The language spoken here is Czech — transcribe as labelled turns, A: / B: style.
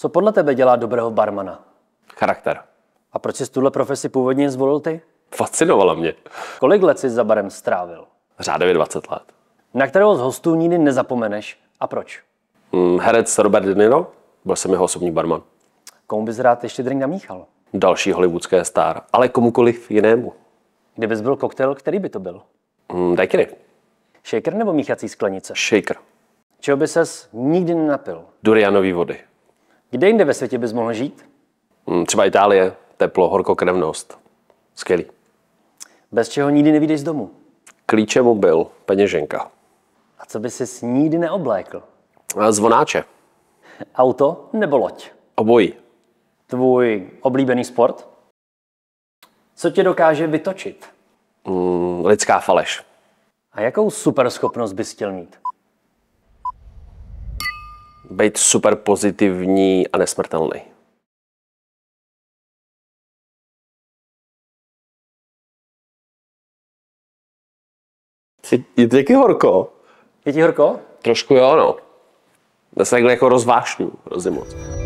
A: Co podle tebe dělá dobrého barmana? Charakter. A proč jsi tuhle profesi původně zvolil ty?
B: Fascinovala mě.
A: Kolik let jsi za barem strávil?
B: Řádově 20 let.
A: Na kterého z hostů nikdy nezapomeneš a proč?
B: Hmm, herec Robert De Niro, byl jsem jeho osobní barman.
A: Komu bys rád ještě drink namíchal?
B: Další hollywoodské star, ale komukoliv jinému.
A: Kdybys byl koktejl, který by to byl? Hmm, daiquiri. Shaker nebo míchací sklenice? Shaker. Čeho by ses nikdy nenapil?
B: Durianový vody.
A: Kde jinde ve světě bys mohl žít?
B: Hmm, třeba Itálie, teplo, horko, krevnost. Skvělý.
A: Bez čeho nikdy nevídeš z domu?
B: Klíče mobil,
A: peněženka. A co by ses nikdy neoblékl? Zvonáče. Auto nebo loď? Obojí. Tvůj oblíbený sport? Co tě dokáže vytočit?
B: Mm, lidská faleš. A jakou
A: superschopnost bys chtěl mít?
B: být super pozitivní a nesmrtelný. Je to taky horko. Je ti horko? Trošku jo, no. Já se takhle jako rozvášňu hrozně moc.